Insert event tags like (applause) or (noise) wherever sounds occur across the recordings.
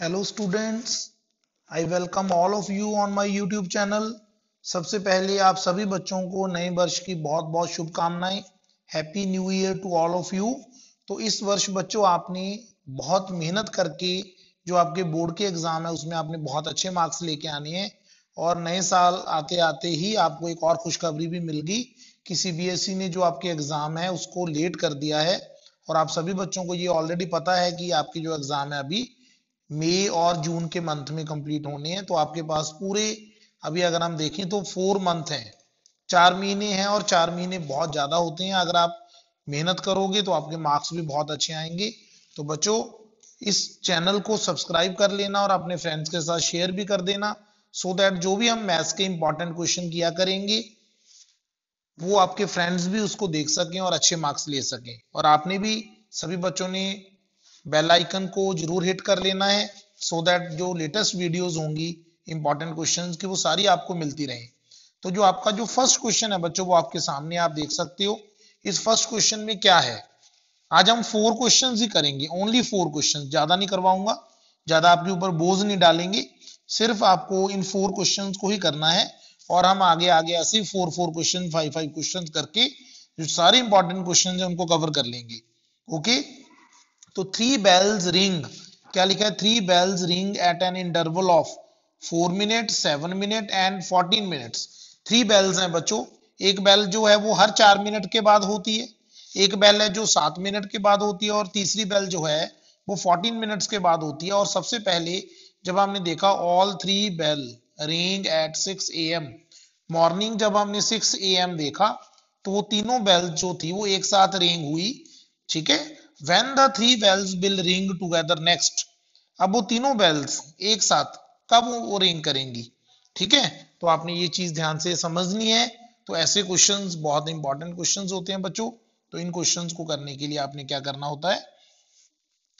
Hello students I welcome all of you on my YouTube channel सबसे पहले आप सभी बच्चों को नए वर्ष की बहुत बहुत शुभकामनाएं happy new year to all of you तो इस वर्ष बच्चों आपने बहुत मेहनत करके जो आपके बोर्ड के एग्जाम है उसमें आपने बहुत अच्छे मार्क्स लेके आने हैं और नए साल आते आते ही आपको एक और खुशखबरी भी मिल गई कि सी e ने जो आपके एग्जाम है उसको लेट कर दिया है और आप सभी बच्चों को ये ऑलरेडी पता है कि आपकी जो एग्जाम है अभी मई और जून के मंथ में कंप्लीट होने हैं तो आपके पास पूरे अभी अगर हम देखें तो फोर मंथ हैं चार महीने हैं और चार महीने बहुत ज्यादा होते हैं अगर आप मेहनत करोगे तो आपके मार्क्स भी बहुत अच्छे आएंगे तो बच्चों इस चैनल को सब्सक्राइब कर लेना और अपने फ्रेंड्स के साथ शेयर भी कर देना सो so दैट जो भी हम मैथ्स के इंपॉर्टेंट क्वेश्चन किया करेंगे वो आपके फ्रेंड्स भी उसको देख सकें और अच्छे मार्क्स ले सकें और आपने भी सभी बच्चों ने बेल आइकन को जरूर हिट कर लेना है सो so दैट जो लेटेस्ट वीडियोस होंगी इंपॉर्टेंट क्वेश्चंस की वो सारी आपको मिलती रहे तो जो आपका जो फर्स्ट क्वेश्चन है बच्चों वो आपके सामने आप देख सकते हो इस फर्स्ट क्वेश्चन में क्या है आज हम फोर क्वेश्चन ही करेंगे ओनली फोर क्वेश्चन ज्यादा नहीं करवाऊंगा ज्यादा आपके ऊपर बोझ नहीं डालेंगे सिर्फ आपको इन फोर क्वेश्चन को ही करना है और हम आगे आगे ऐसे four four question five five question करके जो सारे इंपॉर्टेंट क्वेश्चन है उनको कवर कर लेंगे ओके okay? तो थ्री बेल्स रिंग क्या लिखा है three bells ring at an interval of four minute seven minute and fourteen minutes three bells हैं बच्चों एक बेल जो है वो हर चार मिनट के बाद होती है एक बेल है जो सात मिनट के बाद होती है और तीसरी बेल जो है वो फोर्टीन मिनट्स के बाद होती है और सबसे पहले जब हमने देखा all three bell ring at six A M morning जब हमने सिक्स ए एम देखा तो वो तीनों बेल जो थी वो एक साथ रिंग हुई ठीक है when the three bells will ring together next अब वो तीनों बेल्स एक साथ कब वो रिंग करेंगी ठीक है तो आपने ये चीज ध्यान से समझनी है तो ऐसे क्वेश्चंस बहुत इंपॉर्टेंट क्वेश्चंस होते हैं बच्चों तो इन क्वेश्चंस को करने के लिए आपने क्या करना होता है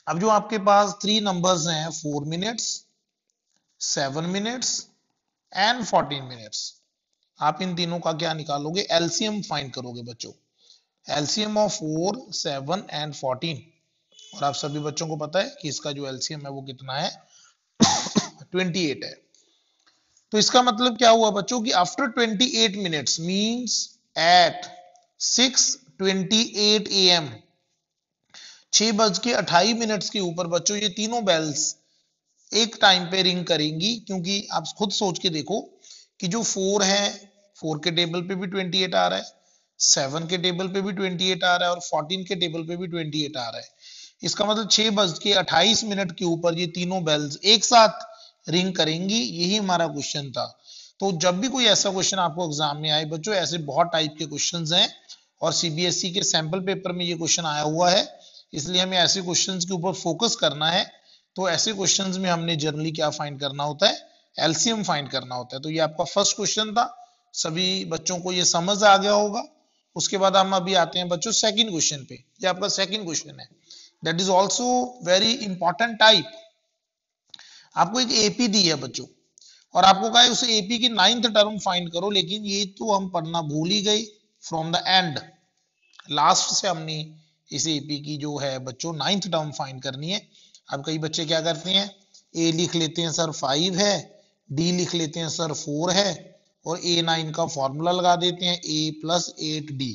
अब जो आपके पास थ्री नंबर्स हैं four minutes seven minutes and fourteen minutes आप इन तीनों का क्या निकालोगे एल्सियम फाइंड करोगे बच्चों LCM of four seven and fourteen और आप सभी बच्चों को पता है कि इसका जो एलसीएम है वो कितना है ट्वेंटी (coughs) एट है तो इसका मतलब क्या हुआ बच्चों कि after twenty eight minute means at six twenty eight A M छह बज के अठाई मिनट्स के ऊपर बच्चों ये तीनों बेल्स एक टाइम पे रिंग करेंगी क्योंकि आप खुद सोच के देखो कि जो फोर है फोर के टेबल पे भी ट्वेंटी एट आ रहा है सेवन के टेबल पे भी ट्वेंटी एट आ रहा है और फोर्टीन के टेबल पे भी ट्वेंटी एट आ रहा है इसका मतलब छह बज के अट्ठाईस मिनट के ऊपर ये तीनों बेल्स एक साथ रिंग करेंगी यही हमारा क्वेश्चन था तो जब भी कोई ऐसा क्वेश्चन आपको एग्जाम में आए बच्चों ऐसे बहुत टाइप के क्वेश्चन हैं और सीबीएसई e के सैंपल पेपर में ये क्वेश्चन आया हुआ है इसलिए हमें ऐसे क्वेश्चन के ऊपर फोकस करना है तो ऐसे क्वेश्चन में हमने जनरली क्या फाइंड करना होता है एलसीएम फाइंड करना होता है तो ये आपका फर्स्ट क्वेश्चन था सभी बच्चों को ये समझ आ गया होगा उसके बाद हम अभी आते हैं बच्चों सेकंड क्वेश्चन पे ये आपका सेकंड क्वेश्चन है that is also very important type आपको एक एपी दी है बच्चों और आपको कहा है उस एपी की नाइन्थ टर्म फाइंड करो लेकिन ये तो हम पढ़ना भूल ही गए फ्रॉम द एंड लास्ट से हमने इस एपी की जो है बच्चों नाइन्थ टर्म फाइंड करनी है अब कई बच्चे क्या करते हैं ए लिख लेते हैं सर फाइव है डी लिख लेते हैं सर फोर है और ए नाइन का फॉर्मूला लगा देते हैं ए प्लस एट डी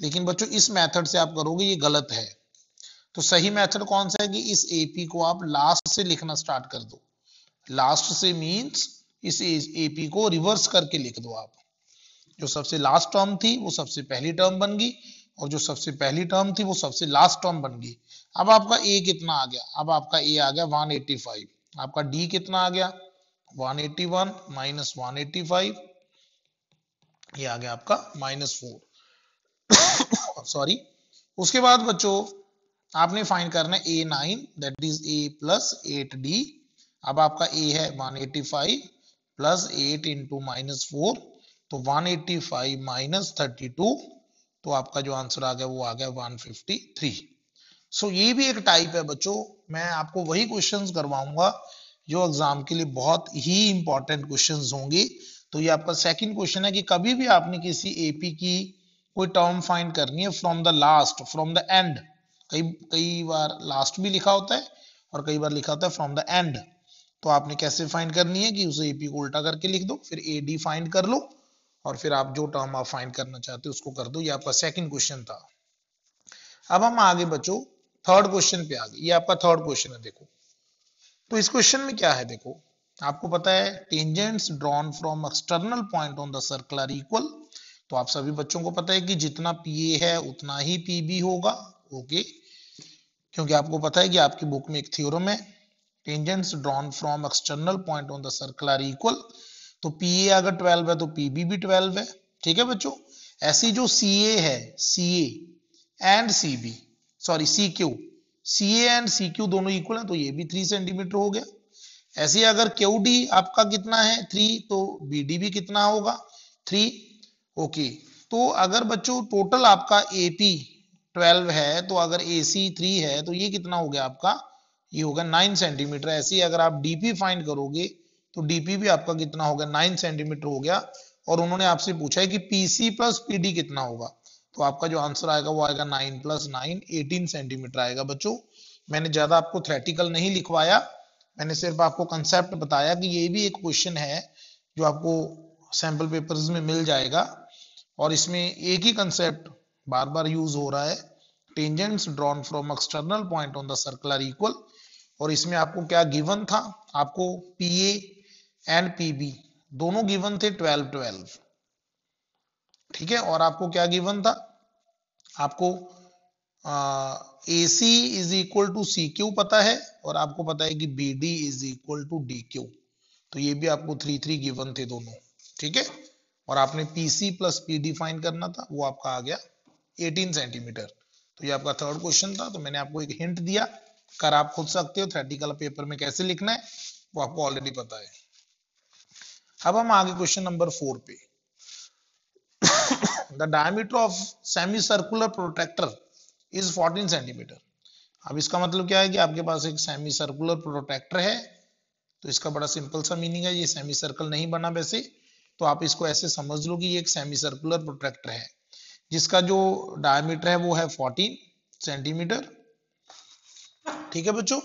लेकिन बच्चों इस मेथड से आप करोगे ये गलत है तो सही मेथड कौन सा है कि इस एपी को आप लास्ट से लिखना स्टार्ट कर दो लास्ट से मींस इस एपी को रिवर्स करके लिख दो आप जो सबसे लास्ट टर्म थी वो सबसे पहली टर्म बन गई और जो सबसे पहली टर्म थी वो सबसे लास्ट टर्म बन गई अब आपका ए कितना आ गया अब आपका ए आ गया फाइव आपका डी कितना आ गया 181 माइनस 185 ये आ गया आपका माइनस फोर (coughs) सॉरी उसके बाद बच्चों आपने फाइंड करना है A nine that is A plus eight D अब आपका ए है 185 plus eight into minus four तो 185 फाइव माइनस थर्टी तो आपका जो आंसर आ गया वो आ गया 153 सो so, ये भी एक टाइप है बच्चों मैं आपको वही क्वेश्चंस करवाऊंगा जो एग्जाम के लिए बहुत ही इंपॉर्टेंट क्वेश्चन होंगे तो ये आपका सेकेंड क्वेश्चन है कि कभी भी आपने किसी एपी की कोई टर्म फाइंड करनी है from the last from the end कई कई बार लास्ट भी लिखा होता है और कई बार लिखा होता है फ्रॉम द एंड तो आपने कैसे फाइंड करनी है कि उसे एपी को उल्टा करके लिख दो फिर ए डी फाइंड कर लो और फिर आप जो टर्म आप फाइंड करना चाहते हो उसको कर दो ये आपका सेकेंड क्वेश्चन था अब हम आगे बचो थर्ड क्वेश्चन पे आ गए ये आपका थर्ड क्वेश्चन है देखो तो इस क्वेश्चन में क्या है देखो आपको पता है tangents drawn from external point on the circle are equal तो आप सभी बच्चों को पता है कि जितना ए है उतना ही बी होगा ओके क्योंकि आपको पता है कि आपकी बुक में एक थ्योरम है tangents drawn from external point on the circle are equal तो ए अगर 12 है तो पीबी भी 12 है ठीक है बच्चों ऐसी जो ए है C and B sorry C Q C A and C Q दोनों इक्वल है तो ये भी थ्री सेंटीमीटर हो गया ऐसे अगर क्यू डी आपका कितना है थ्री तो बी डी भी कितना होगा थ्री ओके तो अगर बच्चों टोटल आपका ए पी ट्वेल्व है तो अगर ए सी थ्री है तो ये कितना हो गया आपका ये होगा नाइन सेंटीमीटर ऐसे ही अगर आप डीपी फाइंड करोगे तो डीपी भी आपका कितना होगा नाइन सेंटीमीटर हो गया और उन्होंने आपसे पूछा है कि पीसी प्लस पीडी कितना होगा तो आपका जो आंसर आएगा वो आएगा nine plus nine eighteen centimetre आएगा बच्चों मैंने ज्यादा आपको थ्रेटिकल नहीं लिखवाया मैंने सिर्फ आपको कंसेप्ट बताया कि ये भी एक क्वेश्चन है जो आपको सैम्पल पेपर्स में मिल जाएगा और इसमें एक ही कंसेप्ट बार बार यूज हो रहा है tangents drawn from external point on the circular equal और इसमें आपको क्या गिवन था आपको P A and P B दोनों गिवन थे ट्वेल्व ट्वेल्व ठीक है और आपको क्या गिवन था आपको A C is equal to C Q पता है और आपको पता है कि B D is equal to D Q तो ये भी आपको थ्री थ्री गिवन थे दोनों ठीक है और आपने PC plus P D find करना था वो आपका आ गया 18 सेंटीमीटर तो ये आपका थर्ड क्वेश्चन था तो मैंने आपको एक हिंट दिया कर आप खुद सकते हो थ्रेटिकल पेपर में कैसे लिखना है वो आपको ऑलरेडी पता है अब हम आगे क्वेश्चन नंबर फोर पे the diameter of semicircular protractor is 14 centimetre अब इसका मतलब क्या है कि आपके पास एक सेमी सर्कुलर प्रोटेक्टर है तो इसका बड़ा सिंपल सा मीनिंग है ये सेमी सर्कल नहीं बना वैसे तो आप इसको ऐसे समझ लो कि ये एक सेमी सर्कुलर प्रोटेक्टर है जिसका जो डायमीटर है वो है 14 सेंटीमीटर ठीक है बच्चों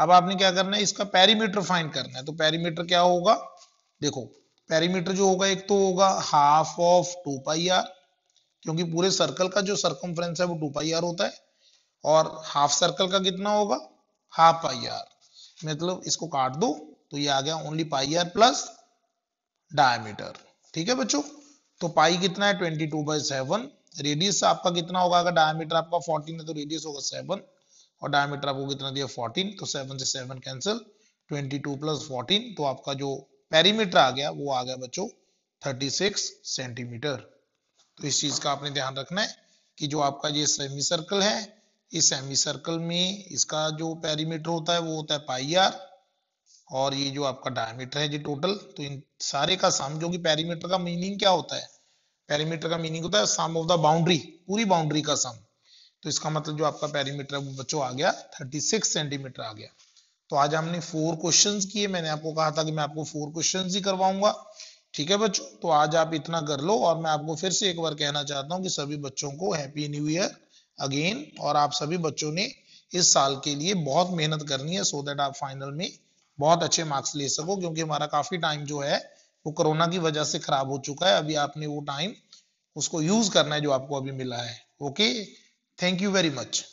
अब आपने क्या करना है इसका पेरीमीटर फाइंड करना है तो पेरीमीटर क्या होगा देखो पेरीमीटर जो होगा एक तो होगा half of two pi R क्योंकि पूरे सर्कल का जो सर्कम है वो टू पाई आर होता है और हाफ सर्कल का कितना होगा हाफ पाई आर मतलब इसको काट दो तो ये आ गया only pi R plus diameter ठीक है बच्चों तो पाई कितना है twenty two by seven radius आपका कितना होगा अगर डायमीटर आपका फोर्टीन है तो रेडियस होगा सेवन और डायमीटर आपको कितना दिया फोर्टीन तो सेवन से seven cancel twenty two plus fourteen तो आपका जो पेरीमीटर आ गया वो आ गया बच्चों थर्टी सिक्स सेंटीमीटर तो इस चीज का आपने ध्यान रखना है कि जो आपका ये सेमी सर्कल है इस सेमी सर्कल में इसका जो पेरीमीटर होता है वो होता है पाई आर और ये जो आपका डायमीटर है जी टोटल तो इन सारे का सम जो कि पैरीमीटर का मीनिंग क्या होता है पेरीमीटर का मीनिंग होता है सम ऑफ द बाउंड्री पूरी बाउंड्री का सम तो इसका मतलब जो आपका पैरीमीटर है वो बच्चों आ गया 36 सेंटीमीटर आ गया तो आज हमने फोर क्वेश्चंस किए मैंने आपको कहा था कि मैं आपको फोर क्वेश्चंस ही करवाऊंगा ठीक है बच्चों तो आज आप इतना कर लो और मैं आपको फिर से एक बार कहना चाहता हूँ कि सभी बच्चों को हैप्पी न्यू ईयर अगेन और आप सभी बच्चों ने इस साल के लिए बहुत मेहनत करनी है सो देट आप फाइनल में बहुत अच्छे मार्क्स ले सको क्योंकि हमारा काफी टाइम जो है वो कोरोना की वजह से खराब हो चुका है अभी आपने वो टाइम उसको यूज करना है जो आपको अभी मिला है okay thank you very much